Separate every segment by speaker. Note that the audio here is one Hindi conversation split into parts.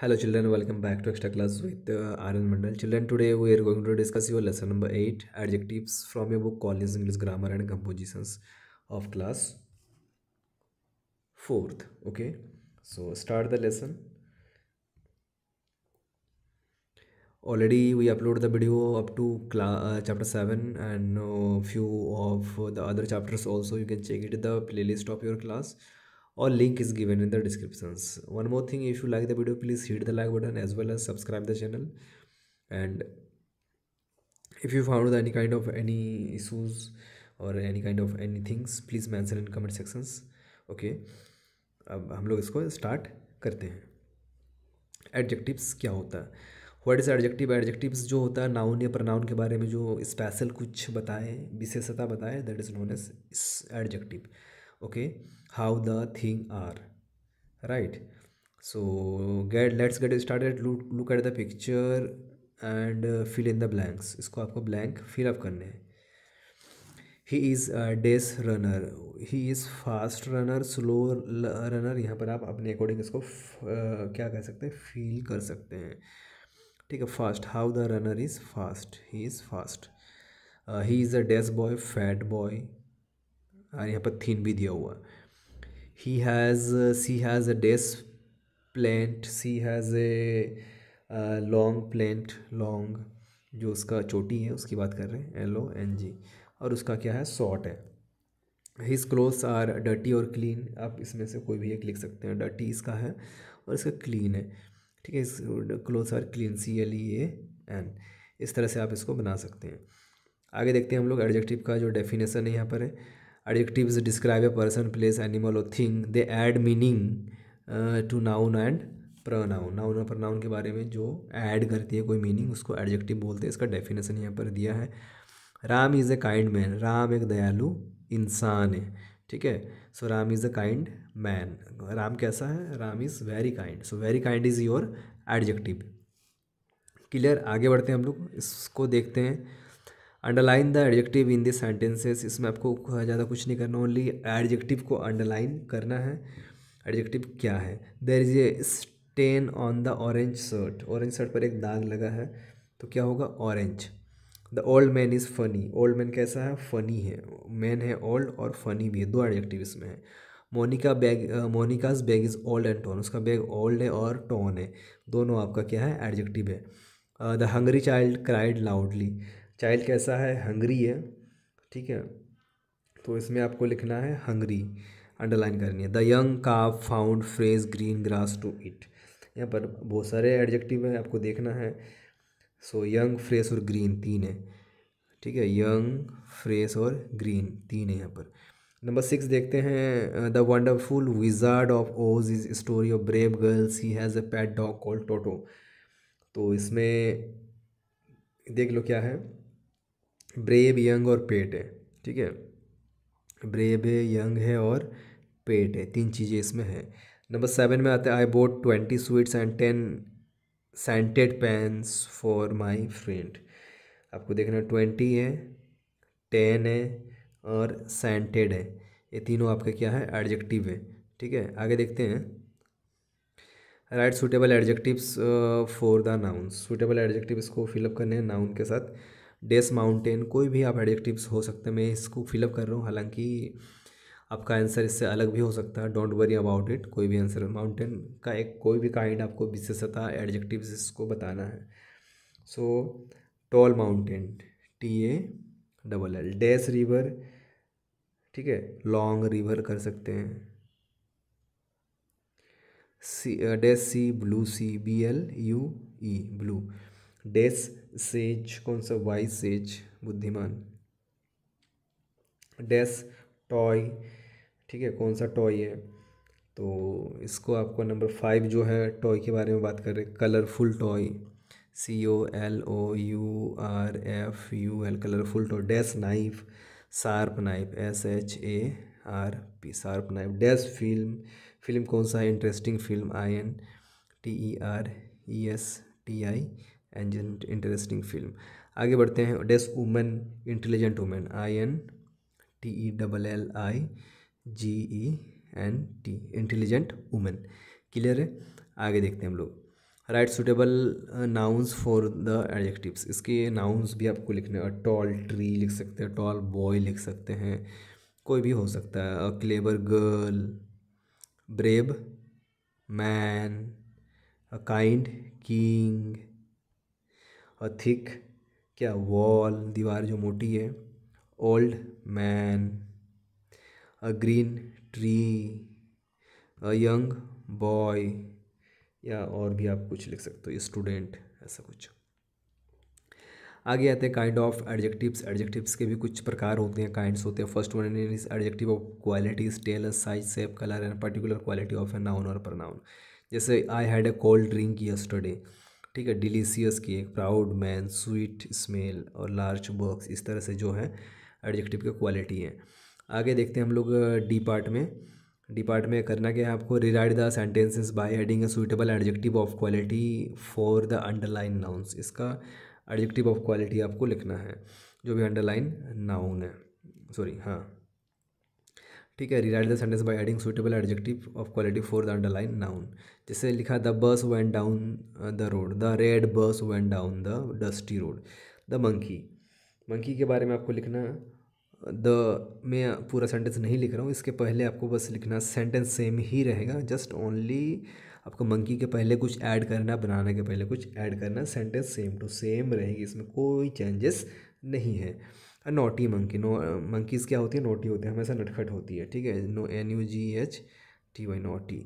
Speaker 1: Hello children, welcome back to extra class with uh, Arun Mandal. Children, today we are going to discuss your lesson number 8, adjectives from your book Collins English Grammar and Compositions of class 4th. Okay, so start the lesson. Already we upload the video up to uh, chapter 7 and uh, few of the other chapters also. You can check it in the playlist of your class. All link is given in the descriptions. One more thing, if you like the video, please hit the like button as well as subscribe the channel. And if you found any kind of any issues और any kind of any things please mention in comment sections okay अब हम लोग इसको स्टार्ट करते हैं एडजेक्टिव्स क्या होता है व्हाट इज़ एडजेक्टिव एडजेक्टिव्स जो होता है नाउन या प्रनाउन के बारे में जो स्पेशल कुछ बताएं विशेषता बताएं that is known as adjective okay how the thing are right so get let's get started look, look at the picture and uh, fill in the blanks इसको आपको blank fill up करने हैं he is dash runner he is fast runner slow runner यहाँ पर आप अपने अकॉर्डिंग इसको uh, क्या कह सकते हैं फील कर सकते हैं ठीक है fast how the runner is fast he is fast he is a dash boy fat boy और यहाँ पर थीन भी दिया हुआ है he has uh, she has a desk plant she has a long plant long जो उसका चोटी है उसकी बात कर रहे हैं एल ओ एन जी और उसका क्या है शॉर्ट है हिज क्लोथ्स आर डर्टी और क्लीन आप इसमें से कोई भी एक लिख सकते हैं डर्टी इसका है और इसका क्लीन है ठीक है इस clothes are clean C L E A N इस तरह से आप इसको बना सकते हैं आगे देखते हैं हम लोग एडजेक्टिव का जो डेफिनेसन है यहाँ पर है adjectives describe a person place animal or thing they add meaning uh, to noun and pronoun noun और प्रनाउन के बारे में जो ऐड करती है कोई मीनिंग उसको एडजेक्टिव बोलते हैं इसका डेफिनेशन यहाँ पर दिया है Ram is a kind man Ram एक दयालु इंसान है ठीक है so Ram is a kind man Ram कैसा है Ram is very kind so very kind is your adjective clear आगे बढ़ते हैं हम लोग इसको देखते हैं underline the adjective in this sentences इसमें आपको ज़्यादा कुछ नहीं करना ओनली एडजेक्टिव को अंडरलाइन करना है एडजेक्टिव क्या है there is a stain on the orange shirt orange shirt पर एक दाग लगा है तो क्या होगा orange the old man is funny old man कैसा है फनी है मैन है ओल्ड और फनी भी है दो एडजेक्टिव इसमें है Monica bag Monica's bag is old and torn उसका बैग ओल्ड है और टोन है दोनों आपका क्या है एडजेक्टिव है the hungry child cried loudly child कैसा है हंगरी है ठीक है तो इसमें आपको लिखना है हंगरी अंडरलाइन करनी है the young cow found fresh green grass to eat यहाँ पर बहुत सारे एडजेक्टिव हैं आपको देखना है सो यंग फ्रेश और ग्रीन तीन है ठीक है यंग फ्रेश और ग्रीन तीन है यहाँ पर नंबर सिक्स देखते हैं the wonderful wizard of Oz is story of brave girls he has a pet dog called Toto तो इसमें देख लो क्या है ब्रेब यंग और पेट है ठीक है ब्रेब है यंग है और पेट है तीन चीज़ें इसमें हैं नंबर सेवन में आता है I bought twenty sweets and ten scented pens for my friend आपको देखना ट्वेंटी है टेन है और सेंटेड है ये तीनों आपके क्या है एडजेक्टिव है ठीक है आगे देखते हैं write suitable adjectives for the noun suitable adjective इसको फिलअप करने हैं नाउन के साथ डेस माउंटेन कोई भी आप एडिक्टिव्स हो सकते हैं मैं इसको फिलअप कर रहा हूँ हालांकि आपका आंसर इससे अलग भी हो सकता है डोंट वरी अबाउट इट कोई भी आंसर माउंटेन का एक कोई भी काइंड आपको विशेषता एडजेक्टिव्स इसको बताना है so tall mountain T A double L dash river ठीक है लॉन्ग रिवर कर सकते हैं sea dash sea blue sea B L U E blue dash सेज कौन सा वाई सेज बुद्धिमान डेस टॉय ठीक है कौन सा टॉय है तो इसको आपको नंबर फाइव जो है टॉय के बारे में बात कर रहे colourful toy C O L O U R F U L colourful toy dash knife sharp knife S H A R P sharp knife dash film film कौन सा है interesting film I N T E R E S T I N interesting film आगे बढ़ते हैं dash women intelligent women I N T E double L I G E N T intelligent women clear है आगे देखते हैं हम लोग write suitable nouns for the adjectives इसके नाउन्स भी आपको लिखने हैं टॉल ट्री लिख सकते हैं टॉल बॉय लिख सकते हैं कोई भी हो सकता है clever girl brave man a kind king a thick क्या वॉल दीवार जो मोटी है old man a green tree a young boy या और भी आप कुछ लिख सकते हो स्टूडेंट ऐसा कुछ आगे आते हैं काइंड ऑफ एडजेक्टिव्स एडजेक्टिव्स के भी कुछ प्रकार होते हैं काइंड्स होते हैं first one is adjective of quality stale size shape colour and particular quality of a noun और प्रनाउन जैसे I had a cold drink yesterday ठीक है डिलीशियस की एक प्राउड मैन स्वीट स्मेल और लार्ज बॉक्स इस तरह से जो है एडजेक्टिव की क्वालिटी है आगे देखते हैं हम लोग डी पार्ट में डी पार्ट में करना क्या है आपको rewrite the sentences by adding a suitable adjective of quality for the underline nouns इसका एडजेक्टिव ऑफ क्वालिटी आपको लिखना है जो भी अंडरलाइन नाउन है सॉरी हाँ ठीक है rewrite the sentence by adding suitable adjective of quality for the underline noun जैसे लिखा the bus went down the road the red bus went down the dusty road the monkey monkey के बारे में आपको लिखना द मैं पूरा सेंटेंस नहीं लिख रहा हूँ इसके पहले आपको बस लिखना सेंटेंस सेम ही रहेगा जस्ट ओनली आपको मंकी के पहले कुछ ऐड करना बनाने के पहले कुछ ऐड करना सेंटेंस सेम टू सेम रहेगी इसमें कोई चेंजेस नहीं है नोटी मंकी नो मंकीज़ क्या होती है नोटी होती है हमेशा नटखट होती है ठीक है no N U G H T Y naughty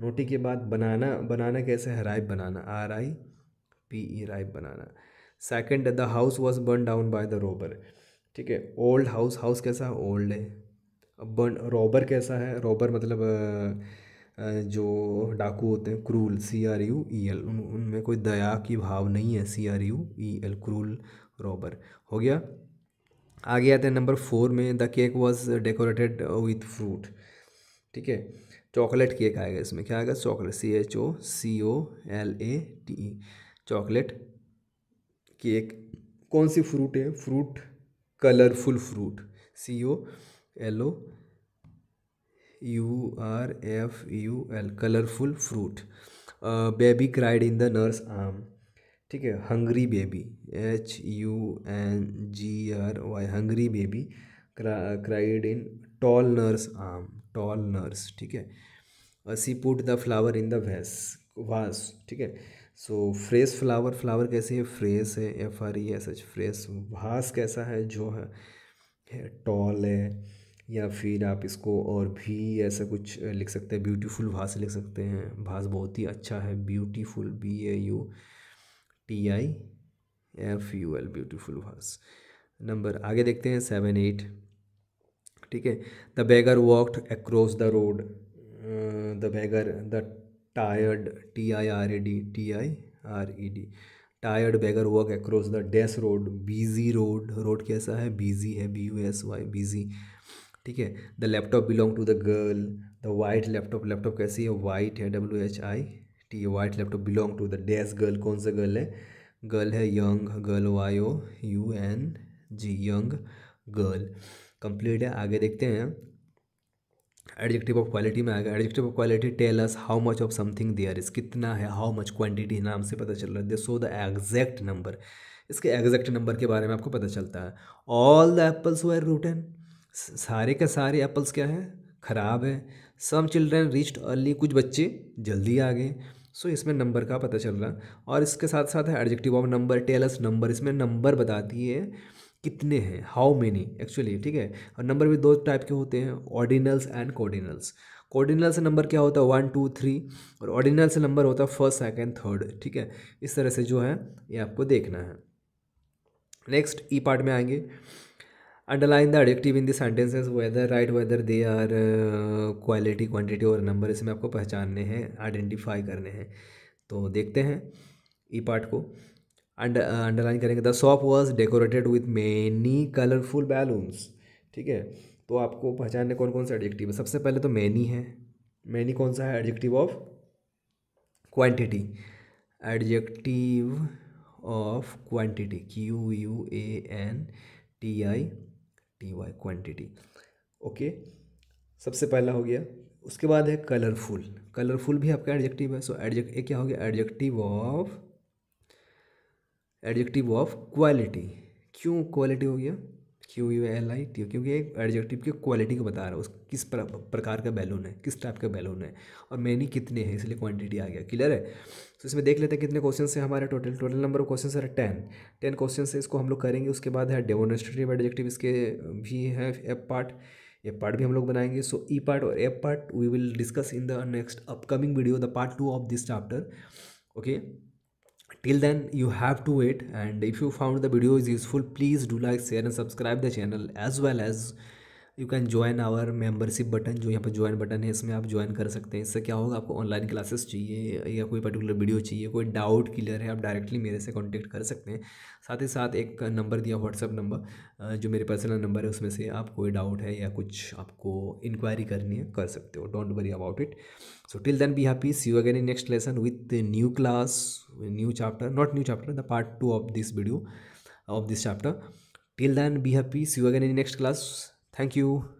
Speaker 1: रोटी के बाद बनाना बनाना कैसे है ripe banana R I P E ripe banana second the house was burn down by the robber ठीक है ओल्ड हाउस हाउस कैसा है ओल्ड है बर्न रोबर कैसा है रोबर मतलब जो डाकू होते हैं cruel C R U E L उनमें कोई दया की भाव नहीं है C R U E L cruel robber हो गया आगे आते हैं नंबर फोर में the cake was decorated with fruit ठीक है चॉकलेट केक आएगा इसमें क्या आएगा chocolate C H O C O L A T E chocolate cake कौन सी फ्रूट है fruit colourful fruit C O L O U R F U L colourful fruit baby cried in the nurse arm ठीक है hungry baby H U N G R Y hungry baby cried in tall nurse arm tall nurse ठीक है she put the flower in the vase vase ठीक है सो फ्रेश फ्लावर फ्लावर कैसे है फ्रेश है F R E S H fresh vase कैसा है जो है, टॉल है या फिर आप इसको और भी ऐसा कुछ uh, लिख सकते हैं ब्यूटीफुल भाष लिख सकते हैं भाष बहुत ही अच्छा है beautiful B A U T I F U L beautiful भाष नंबर आगे देखते हैं सेवन एट ठीक है the beggar walked across the road the beggar the tired T I R A D T I R E D tired beggar walk across the dash road busy road road कैसा है बीजी है B U S Y busy ठीक है the laptop belong to the girl the white laptop laptop कैसी है वाइट है W H I T white laptop belong to the dash girl कौन सा गर्ल है गर्ल है young girl Y O U N G young girl complete है आगे देखते हैं एडजेक्टिव ऑफ क्वालिटी में आ गया adjective of quality tell us how much of something there is कितना है हाउ मच क्वांटिटी नाम से पता चल रहा है they show the exact number इसके एग्जैक्ट नंबर के बारे में आपको पता चलता है all the apples were rotten सारे के सारे एप्पल्स क्या है ख़राब है सम चिल्ड्रेन रीच्ड अर्ली कुछ बच्चे जल्दी आ गए सो so, इसमें नंबर का पता चल रहा है और इसके साथ साथ है adjective of number tells number इसमें नंबर बताती है कितने हैं हाउ मेनी एक्चुअली ठीक है और नंबर भी दो टाइप के होते हैं ऑर्डिनल्स एंड कोऑर्डिनल्स कोऑर्डिनल से नंबर क्या होता है वन टू थ्री और ऑर्डिनल से नंबर होता है फर्स्ट सेकेंड थर्ड ठीक है इस तरह से जो है ये आपको देखना है नेक्स्ट ई पार्ट में आएंगे underline the adjective in the sentences whether right whether they are quality quantity और नंबर इसमें आपको पहचानने हैं आइडेंटिफाई करने हैं तो देखते हैं ई e पार्ट को अंडर अंडरलाइन करेंगे the shop was decorated with many colourful balloons ठीक है तो आपको पहचानने कौन कौन से एडजेक्टिव है सबसे पहले तो मैनी है मैनी कौन सा है adjective of quantity adjective of quantity Q U A N T I T Y quantity okay सबसे पहला हो गया उसके बाद है कलरफुल कलरफुल भी आपका एडजेक्टिव है सो एडजेक्ट क्या हो गया adjective of adjective of quality क्यों क्वालिटी हो गया क्यों यू एल आई टी क्योंकि एक एडजेक्टिव की क्वालिटी को बता रहा है उस किस प्र, प्रकार का बैलून है किस टाइप का बैलून है और मैनी कितने हैं इसलिए क्वांटिटी आ गया क्लियर है तो इसमें देख लेते हैं कितने क्वेश्चन है हमारे total total number of question है टेन टेन क्वेश्चन है इसको हम लोग करेंगे उसके बाद है डेमोनस्ट्रेटिव एडजेक्टिव इसके भी है एप पार्ट ये पार्ट भी हम लोग बनाएंगे सो ई पार्ट और F part we will discuss in the next upcoming video the part two of this chapter okay till then you have to wait and if you found the video is useful please do like share and subscribe the channel as well as you can join our membership button जो यहाँ पर ज्वाइन बटन है इसमें आप ज्वाइन कर सकते हैं इससे क्या होगा आपको ऑनलाइन क्लासेस चाहिए या कोई पर्टिकुलर वीडियो चाहिए कोई डाउट क्लियर है आप डायरेक्टली मेरे से कॉन्टेक्ट कर सकते हैं साथ ही साथ एक नंबर दिया व्हाट्सअप नंबर जो मेरे पर्सनल नंबर है उसमें से आप कोई डाउट है या कुछ आपको इंक्वायरी करनी है कर सकते हो don't worry about it so till then be happy see you again in next lesson with new class new chapter not new chapter the part two of this video of this chapter till then be happy see you again in next class Thank you.